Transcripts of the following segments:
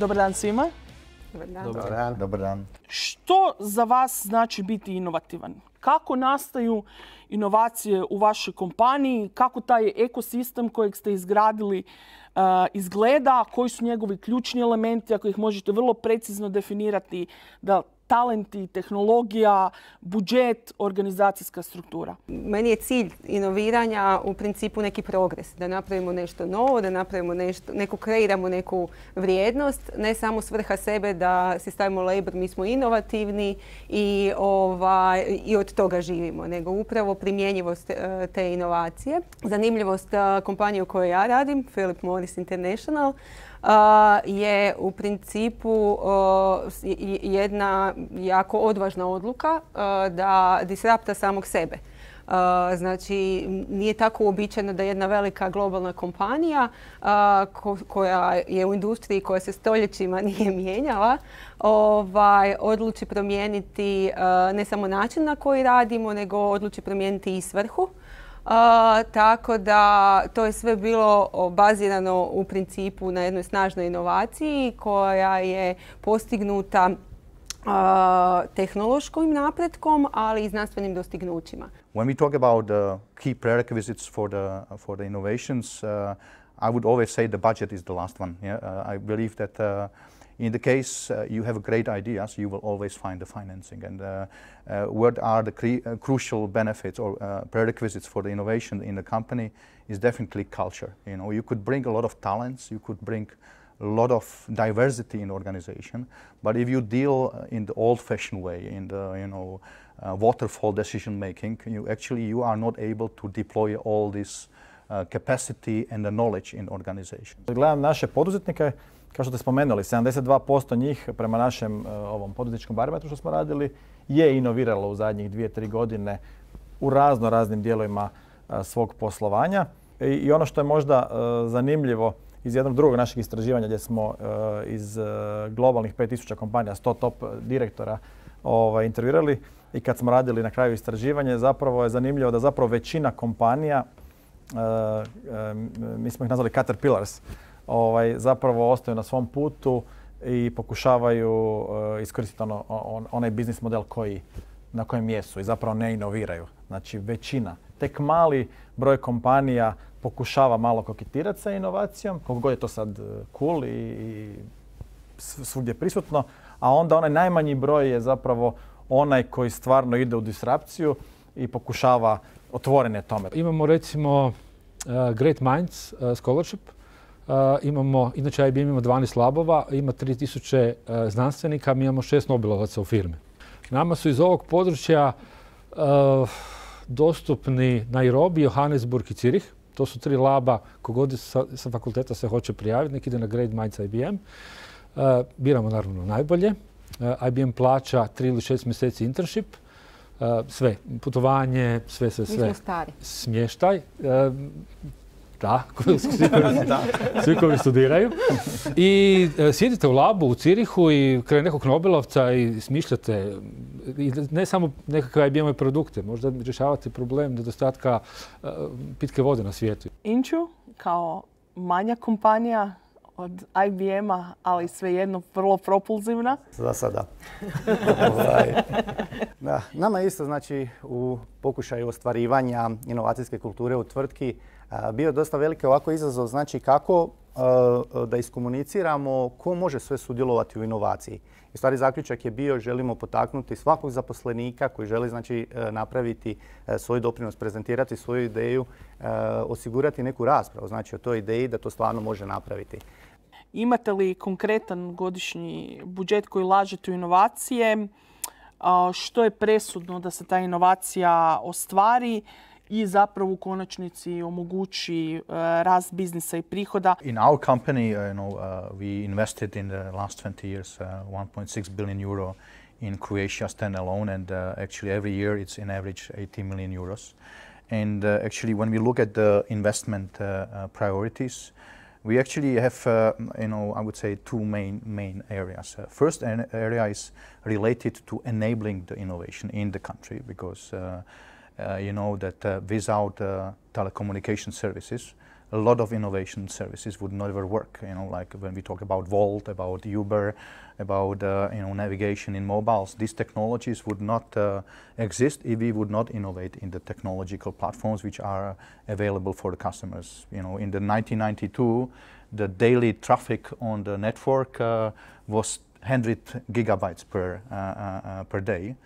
Dobar dan svima. Dobar dan. Dobar dan. Što za vas znači biti inovativan? Kako nastaju inovacije u vašoj kompaniji? Kako taj ekosistem kojeg ste izgradili uh, izgleda? Koji su njegovi ključni elementi? Ako ih možete vrlo precizno definirati da talenti, tehnologija, budžet, organizacijska struktura. Meni je cilj inoviranja u principu neki progres, da napravimo nešto novo, da napravimo nešto, neku kreiramo neku vrijednost, ne samo svrha sebe da si stavimo labor, mi smo inovativni i, ovaj, i od toga živimo, nego upravo primjenjivost e, te inovacije. Zanimljivost e, kompanije u kojoj ja radim, Philip Morris International, je u principu jedna jako odvažna odluka da disrapta samog sebe. Znači, nije tako uobičajeno da jedna velika globalna kompanija koja je u industriji koja se stoljećima nije mijenjala, ovaj, odluči promijeniti ne samo način na koji radimo, nego odluči promijeniti i svrhu. A, tako da to je sve bilo bazirano u principu na jednoj snažnoj inovaciji koja je postignuta tehnološkim napretkom, ali i znanstvenim dostignućima. When we talk about the key prerequisites for the, for the innovations, uh, I would always say the budget is the last one. Yeah? Uh, I believe that uh, in the case uh, you have great ideas, you will always find the financing. And uh, uh, what are the crucial benefits or prerequisites for the innovation in the company is definitely culture. You know, you could bring a lot of talents, you could bring a lot of diversity in organization, but if you deal in the old-fashioned way, in the you know uh, waterfall decision making, you actually you are not able to deploy all this uh, capacity and the knowledge in organization. Gledam naše poduzetnike kao što ste spomenuli, 72% njih prema našem e, ovom poduzetničkom barometru što smo radili je inoviralo u zadnjih dvije, tri godine u razno raznim dijelovima e, svog poslovanja. E, I ono što je možda zanimljivo iz jednog drugog našeg istraživanja gdje smo iz globalnih 5000 kompanija, 100 top direktora ovaj, i kad smo radili na kraju istraživanje, zapravo je zanimljivo da zapravo većina kompanija, mi smo ih nazvali Caterpillars, ovaj, zapravo ostaju na svom putu i pokušavaju eh, iskoristiti ono, onaj biznis model na kojem jesu i zapravo ne inoviraju. Znači većina, tek mali broj kompanija pokušava malo koketirati sa inovacijom, koliko god je to sad eh, cool i, svugdje prisutno, a onda onaj najmanji broj je zapravo onaj koji stvarno ide u disrapciju i pokušava otvorene tome. Imamo recimo eh, Great Minds Scholarship, imamo, inače IBM ima 12 labova, ima 3000 e, znanstvenika, mi imamo šest Nobelovaca u firmi. Nama su iz ovog područja e, dostupni Nairobi, Johannesburg i Cirih. To su tri laba, kogodi sa, sa fakulteta se hoće prijaviti, neki ide na Great Minds IBM. E, biramo naravno najbolje. IBM plaća 3 ili 6 mjeseci internship. Sve, putovanje, sve, sve, sve. Smještaj da, svi da. studiraju. I e, sjedite u labu u Cirihu i kraj nekog Nobelovca i smišljate ne samo nekakve IBM produkte, možda rješavate problem nedostatka e, pitke vode na svijetu. Inču kao manja kompanija od IBM-a, ali svejedno vrlo propulzivna? Za sada. Ovaj. nama je isto znači u pokušaju ostvarivanja inovacijske kulture u tvrtki bio dosta veliki ovako izazov, znači kako e, da iskomuniciramo ko može sve sudjelovati u inovaciji. I stvari zaključak je bio želimo potaknuti svakog zaposlenika koji želi znači, e, napraviti e, svoj doprinos, prezentirati svoju ideju, osigurati neku raspravu znači, o toj ideji da to stvarno može napraviti. Imate li konkretan godišnji budžet koji lažete u inovacije? Što je presudno da se ta inovacija ostvari? i zapravo u konačnici omogući rast biznisa i prihoda. In our company, uh, you know, uh, we invested in the last 20 years uh, 1.6 billion euro in Croatia standalone and uh, actually every year it's in average 80 million euros. And uh, actually when we look at the investment uh, uh, priorities, we actually have, uh, you know, I would say two main, main areas. Uh, first area is related to enabling the innovation in the country because uh, uh, you know that uh, without uh, telecommunication services, a lot of innovation services would never work. You know, like when we talk about vault, about Uber, about uh, you know navigation in mobiles, these technologies would not uh, exist if we would not innovate in the technological platforms which are available for the customers. You know, in the 1992, the daily traffic on the network uh, was 100 gigabytes per per day.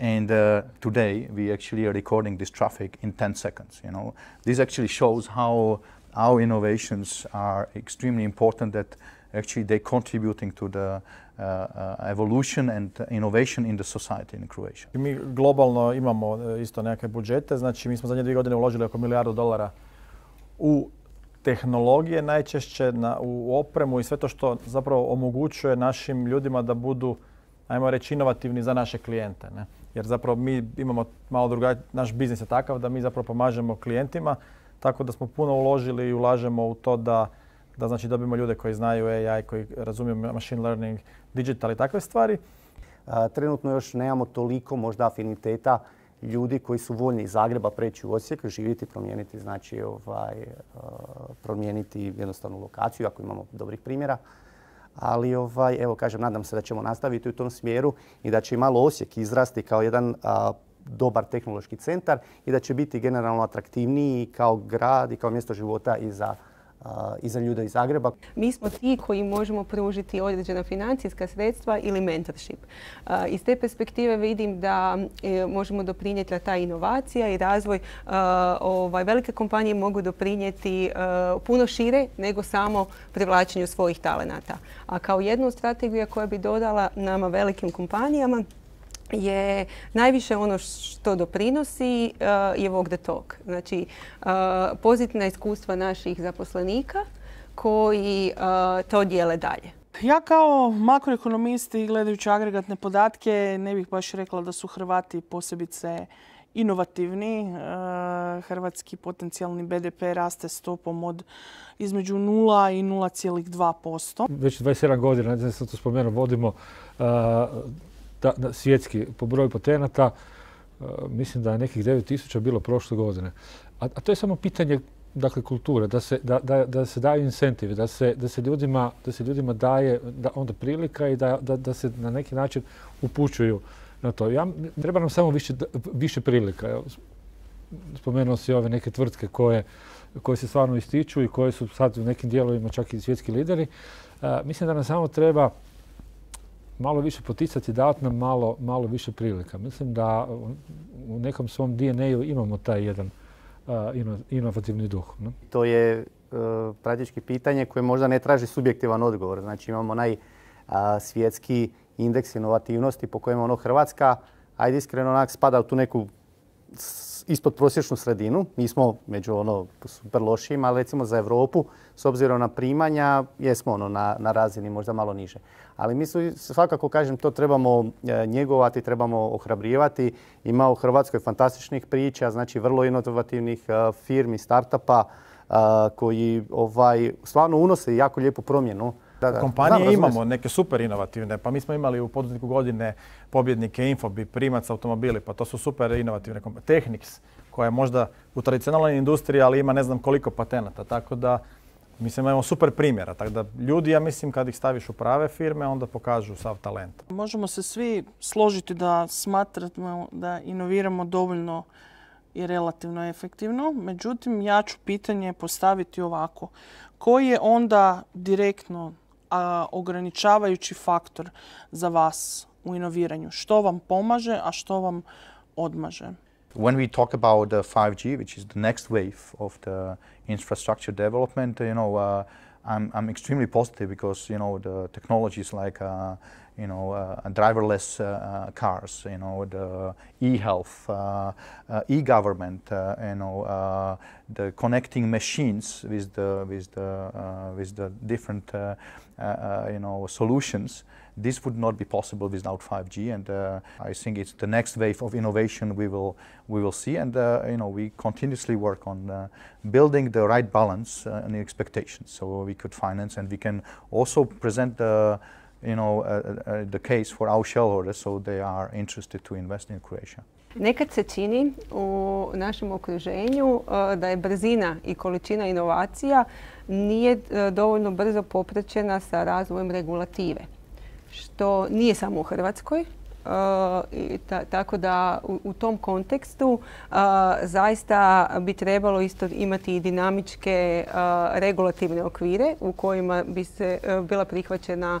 And uh, today we actually are recording this traffic in 10 seconds. You know, this actually shows how our innovations are extremely important. That actually they're contributing to the uh, uh, evolution and innovation in the society in Croatia. Mi globalno imamo e, isto neke budžete. Znači mi smo zadnje dvije godine uložili oko milijardu dolara u tehnologije najčešće na, u opremu i sve to što zapravo omogućuje našim ljudima da budu ajmo reći, inovativni za naše klijente. Ne? Jer zapravo mi imamo malo drugačiji, naš biznis je takav da mi zapravo pomažemo klijentima, tako da smo puno uložili i ulažemo u to da, da znači dobimo ljude koji znaju AI, koji razumiju machine learning, digital i takve stvari. trenutno još nemamo toliko možda afiniteta ljudi koji su voljni iz Zagreba preći u Osijek, živjeti, promijeniti, znači ovaj, promijeniti jednostavnu lokaciju ako imamo dobrih primjera ali ovaj, evo kažem, nadam se da ćemo nastaviti u tom smjeru i da će malo Osijek izrasti kao jedan dobar tehnološki centar i da će biti generalno atraktivniji kao grad i kao mjesto života i za i za ljude iz Zagreba. Mi smo ti koji možemo pružiti određena financijska sredstva ili mentorship. Iz te perspektive vidim da e, možemo doprinijeti da ta inovacija i razvoj ovaj, velike kompanije mogu doprinijeti e, puno šire nego samo privlačenju svojih talenata. A kao jednu strategiju strategija koja bi dodala nama velikim kompanijama je najviše ono što doprinosi eh, je walk the talk. Znači, eh, pozitivna iskustva naših zaposlenika koji eh, to dijele dalje. Ja kao makroekonomist i gledajući agregatne podatke ne bih baš rekla da su Hrvati posebice inovativni. Hrvatski potencijalni BDP raste stopom od između 0 i 0,2%. Već 27 godina, ne znam se to spomenuo, vodimo svjetski po broju patenata, e, mislim da je nekih 9000 bilo prošle godine. A, to je samo pitanje dakle, kulture, da se, daju incentive, da se, ljudima, daje onda prilika i da, se na neki način upućuju na to. treba nam samo više, prilika. Spomenuo si ove neke tvrtke koje, se stvarno ističu i koje su sad u nekim dijelovima čak i svjetski lideri. E, mislim da nam samo treba malo više poticati, davati nam malo, malo više prilika. Mislim da u nekom svom DNA-u imamo taj jedan uh, inovativni duh. To je uh, praktički pitanje koje možda ne traži subjektivan odgovor. Znači imamo onaj uh, svjetski indeks inovativnosti po kojem ono Hrvatska, ajde iskreno onak spada u tu neku ispod prosječnu sredinu. Mi smo među ono super lošim, ali recimo za Europu s obzirom na primanja jesmo ono na, na razini možda malo niže. Ali mi su, svakako kažem, to trebamo e, njegovati, trebamo ohrabrivati. Ima u Hrvatskoj fantastičnih priča, znači vrlo inovativnih e, firmi, startupa e, koji ovaj, stvarno unose jako lijepu promjenu da, Kompanije imamo neke super inovativne, pa mi smo imali u poduzetniku godine pobjednike Infobi, Primac automobili, pa to su super inovativne kompanije. Technics, koja je možda u tradicionalnoj industriji, ali ima ne znam koliko patenata, tako da Mislim, imamo super primjera, tako da ljudi, ja mislim, kad ih staviš u prave firme, onda pokažu sav talent. Možemo se svi složiti da smatramo da inoviramo dovoljno i relativno efektivno. Međutim, ja ću pitanje postaviti ovako. Koji je onda direktno a, ograničavajući faktor za vas u inoviranju? Što vam pomaže, a što vam odmaže? When we talk about uh, 5G, which is the next wave of the infrastructure development, you know, uh, I'm, I'm extremely positive because, you know, the technologies like uh, you know, uh, driverless uh, uh, cars, you know, the e-health, uh, uh e-government, uh, you know, the connecting machines with the with the with the different you know solutions. This would not be possible without 5G, and I think it's the next wave of innovation we will we will see. And you know, we continuously work on building the right balance and expectations, so we could finance and we can also present the you know, uh, uh, the case for our shareholders, so they are interested to invest in Croatia. Nekad se čini u našem okruženju uh, da je brzina i količina inovacija nije uh, dovoljno brzo popraćena sa razvojem regulative, što nije samo u Hrvatskoj, i tako da u, tom kontekstu zaista bi trebalo isto imati i dinamičke regulativne okvire u kojima bi se e, bila prihvaćena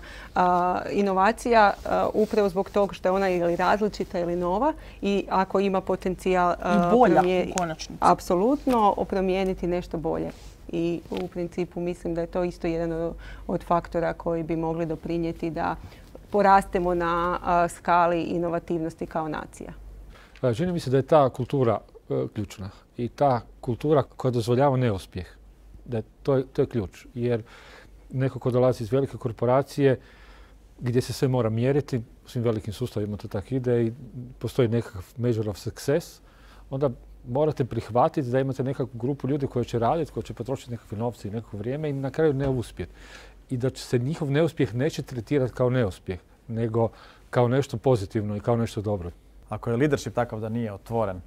inovacija upravo zbog toga što je ona ili različita ili nova i ako ima potencijal I bolja promije, apsolutno promijeniti nešto bolje i u principu mislim da je to isto jedan od faktora koji bi mogli doprinijeti da porastemo na skali inovativnosti kao nacija. Čini mi se da je ta kultura e, ključna i ta kultura koja dozvoljava neuspjeh. to, je ključ jer neko ko dolazi iz velike korporacije gdje se sve mora mjeriti, u svim velikim sustavima to tako ide i postoji nekakav measure of success, onda morate prihvatiti da imate nekakvu grupu ljudi koja će raditi, koji će potrošiti nekakve novce i neko vrijeme i na kraju ne uspjeti i da se njihov neuspjeh neće tretirati kao neuspjeh, nego kao nešto pozitivno i kao nešto dobro. Ako je leadership takav da nije otvoren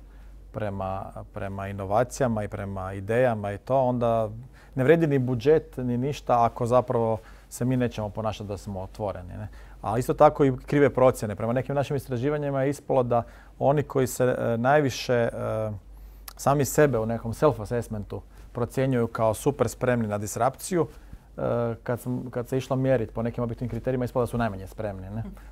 prema, inovacijama i prema idejama i to, onda ne vredi ni budžet ni ništa ako zapravo se mi nećemo ponašati da smo otvoreni. Ne? A isto tako i krive procjene. Prema nekim našim istraživanjima je ispalo da oni koji se e, najviše e, sami sebe u nekom self-assessmentu procjenjuju kao super spremni na disrapciju, Eh, kad, se išlo mjeriti po nekim objektivnim kriterijima ispada da su najmanje spremni.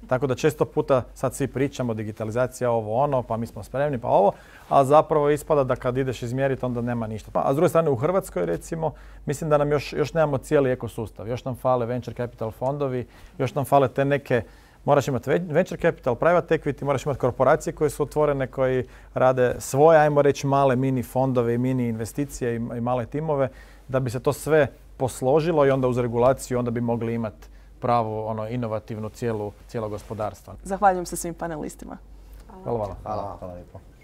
Tako da često puta sad svi pričamo digitalizacija ovo ono, pa mi smo spremni pa ovo, a zapravo ispada da kad ideš izmjeriti onda nema ništa. Pa, a s druge strane u Hrvatskoj recimo mislim da nam još, nemamo cijeli ekosustav, još nam fale venture capital fondovi, još nam fale te neke Moraš imati venture capital, private equity, moraš imati korporacije koje su otvorene, koji rade svoje, ajmo reći, male mini fondove i mini investicije i male timove, da bi se to sve posložilo i onda uz regulaciju onda bi mogli imati pravu ono, inovativnu cijelu, cijelo gospodarstvo. Zahvaljujem se svim panelistima. Hvala. Hvala, hvala. hvala